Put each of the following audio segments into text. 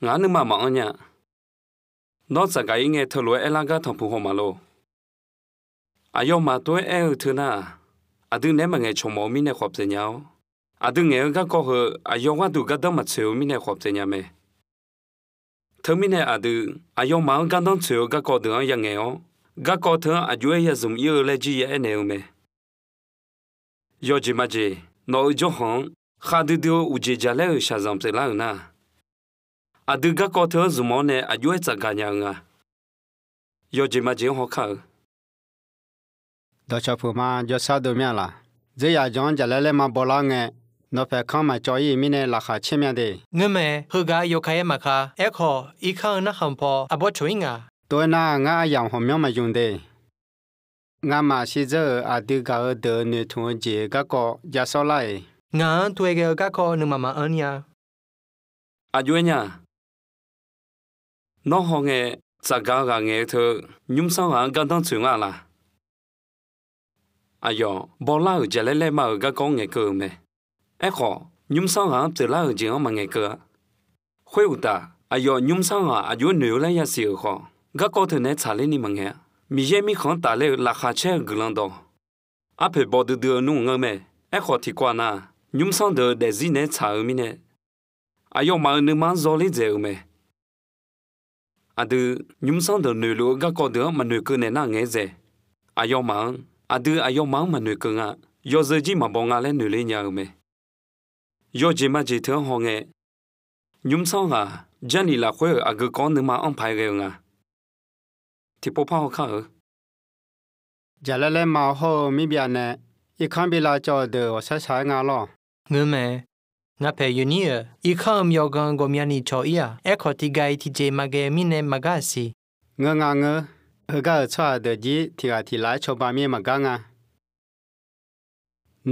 ngã nước mà mỏng nhá nó sẽ cái nghe thở lúa ela ga thằng phù hộ mà lo à yo mà tôi eo ừ thứ na à đừng ném mà nghe chồng mỏ mi nè khọp thế nhau à đừng nghe các cô hờ à yo qua tụ các đâm mặt xíu mi nè khọp thế nhau mẹ thơ mi nè à đừng à yo mà các đâm xíu các cô đừng ăn nghe o, các cô thơ à yo ấy dùng yêu lệ gì ấy nè mẹ yo chỉ mà chỉ nói cho hông khá đi điều u chỉ trả lời sao dám thế là na အဒုကကောသောဇမောနဲ့အယွဲ့စကညာငါယောဂျီမဂျင်ဟောခါဒေါ်ချဖူမယောဆာဒိုမြလာဇေယဂျွန်ဂျလလဲမဘောလာငဲ့နော်ဖက်ခမကြော်ရီမင်းနဲ့လာခချင်းမြတဲ့ငမဲဟဂါယိုခရဲမခအခေါ်ဤခါနဟံဖောအဘောချွင်းငါတောနာငါအယောင်ဟောမြောင်းမယုံတဲ့ငါမရှိဇအတိကာဒေနေထွန်ဂျေကကောရဆောလိုက်ငါတွေ့ကေကကောနမမအန်ညာအကျွေးညာ nó họ nghe cha ga gà nghe thơ nhung sao hả gần đang chuyện à là à yo bỏ la ở chả lẽ lẽ mà ở gà con nghe cơ mẹ ế khó nhung sao hả từ la ở chuyện mà nghe cơ khuê u ta à yo nhung sao hả à yo nửa lấy ya xỉu khó gà con thử nè chả lẽ ni mà nghe mi ye mi khon ta lẽ là khá chê glang đó à phải bỏ được đưa nung ngơ mẹ ế khó thì qua na nhung sao được để gì nè chả ở mi nè à yo mà nữ mà zô lấy dễ mẹ adu nyumsang à, do nulu ga ko do manu ku ne na nge ze ayo ma adu ayo ma manu ku nga yo ze ji ma bo nga le nule nya me yo ji ma ji the ho nge nyumsang ga jani la khwe agu ko ne ma on phai ge nga ti po pa ho kha jalale ma ho mi bia ne ikhan bi la cho de sa sa nga lo ngư mẹ ငါဖဲယူနီယဤခမ်ယောကန်ကိုမြန်နီချော်အီယာအခေါ်တီဂိုင်တီဂျေမဂေမီနေမဂါစီငငငဟကချာဒဂျီတီဂါတီလာချောပါမီမဂါငါ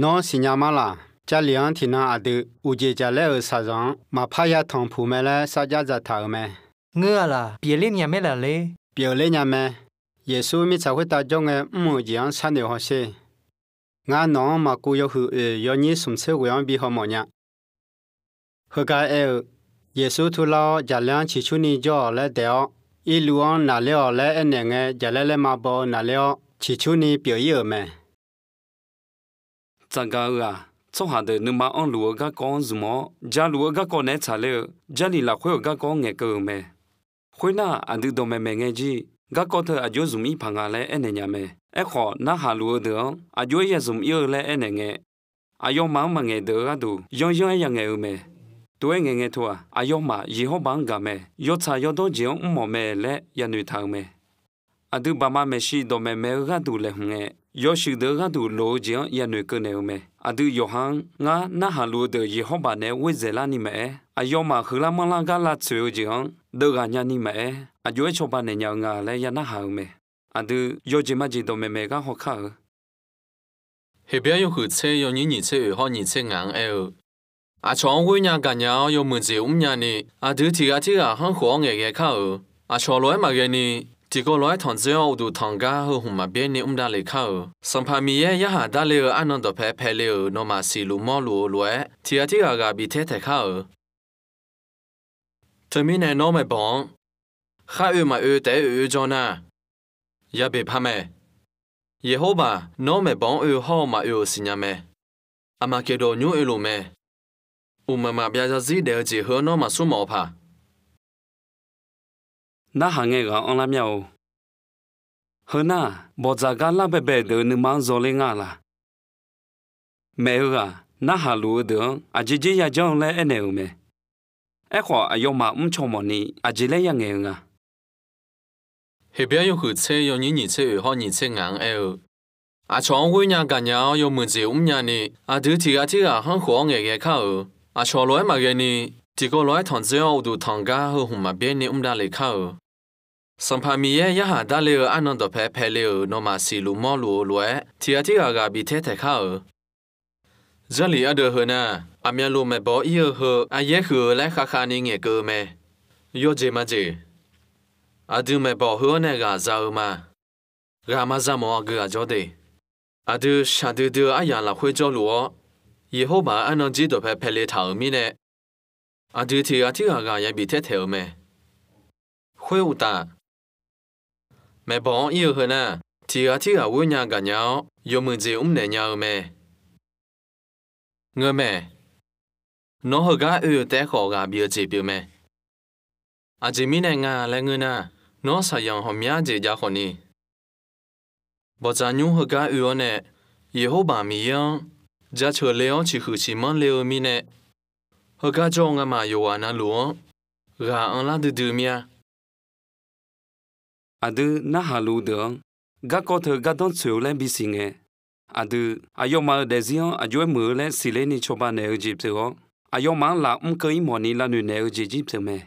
နောစညမလာဂျာလျန်တီနာအဒူဦးဂျေဂျာလဲဆာဇန်မဖာယထောင်ဖူမဲလဲစာကြဇာထာမဲငှအလာပြေလေးညမဲလာလေပြေလေးညမဲယေရှုမိချဝတာကြောင့်အမှုကြီးအောင်ဆန်နေဟောရှေငါနောမကူယဟုယောနီစုံဆေဝယံဘီဟောမောညာဟဂါအဲယေဆုထူလောဂျာလန်ချီချူနီကြောလဲတဲ့ဤလူအောင်နာလဲော်လဲအနေငယ်ဂျာလဲလဲမပေါ်နာလဲော်ချီချူနီပြော်ရမယ်ဇန်ကာရာစောဟာတဲ့နမအောင်လူကကောင်းစုမဂျာလူကကောနဲ့ချာလဲဂျာလီလာခွေကကောင်းငယ်ကောမယ်ခွေနာအန်ဒီတော်မဲမဲငယ်ကြီးကကောထအကျိုးစုမီဖန်ကလဲအနေညာမယ်အခေါ်နာဟာလူတဲ့အကျိုးရဲ့စုမီရလဲအနေငယ်အယောမောင်မငယ်တဲ့ကတူယောယောရငယ်ဦးမယ်တွဲငငယ်ထွာအယောမယေဟောဘန်ကမဲယောချာယောတော့ဂျေုံမောမဲလေယနွေထောင်မဲအဒုဘမမရှိတော့မဲမဲကတူလေငဲ့ယောရှိဒကတူလိုဂျင်ယနွေကနေုံမဲအဒုယဟန်ငါနဟလိုဒယေဟောဘနဲ့ဝိဇေလာနိမဲအယောမခလမလကလာချွေဂျင်ဒကညာနိမဲအကျွဲချောပါနေညာငါလဲယနဟအောင်မဲအဒုယောဂျေမဂျီတော့မဲမဲကဟောခါဟေဘယယခုချေယောညင်းညိချေဟောညိချေငန်းအဲအချောင်းဝိညာကညာယုံမွန်စီဥညာနေအဒူတီကတီကဟန်ခေါငယ်ကခါအချောလွဲမကနေဒီကောလွဲထွန်ဇေအောဒူထန်ကာဟိုဟူမဘေနေဥမ်ဒါလေခါစံဖာမီရဲ့ရဟာဒါလေအနန္တဖဲဖဲလေနော်မစီလူမောလူလွဲတီကတီကကဘီထဲထဲခါထမင်းနဲ့နော်မဘောင်းခါအမအတဲအဂျောနာရဘေဖမဲယေဟောဗာနော်မဘောင်းအဟောမအစညမဲအမကေဒိုညူအလိုမဲ我妈妈别家自得几何那么数毛怕。那行业个安拉喵，和那莫扎个那白白的你忙做哩俺啦。没有啊，那哈路的阿姐姐也讲来安内没，哎话阿要嘛唔错么呢？阿姐来也硬啊。那边有火车，有你你车，有好你车硬哎。阿闯会人家个鸟有门子唔人呢，阿头提阿提阿很火眼个看哦。အချော်လွဲမကနေဒီကောလွဲထောင်ဇေအောဒူထောင်ကာဟုဟမဘဲနေဥမဒါလေခါစံဖာမီရဲ့ရဟာဒါလေအနန္တဖဲဖဲလေနော်မစီလူမောလူလွဲတီယာတီကာကဘီထဲထဲခါဇလီအဒဟနာ အမြန်လိုမဘောဤဟအယက်ခူလဲခါခါနေငယ်ကမဲယောဂျေမဂျေအဒူမဘောဟောနေကဇာဥမာရာမဇမောဂါဂျောဒေအဒူရှာဒူဒူအယာလာခွေကြောလူော以后把安能记得拍拍来头面呢？阿对提阿提阿个也比太头咩？会有打？没帮以后呢？提阿提阿乌娘个鸟，有么子唔能鸟咩？我咩？侬好个有带好个表姐表咩？阿姐咪呢个来个呢？侬啥样好名字叫好呢？ဘောဇာညုဟကဥယောနဲ့ယေဟောဗာမီယံဂျာချေလေအောင်ချီခူချီမန်လေအမီနဲ့ဟကကြောင့်ငမယောဝနာလောဂါအန်လာဒဒူမီယာအဒနာဟာလူဒံဂါကောထဂါဒွန်ဆူလန်ဘီစင်ငေအဒအယောမာဒေဇီယံအဂျွေမူလဲစီလေနီချိုပါနေဂျီပြေရောအယောမာလာအုံကိမော်နီလာနွေနေဂျီဂျီပြေမဲ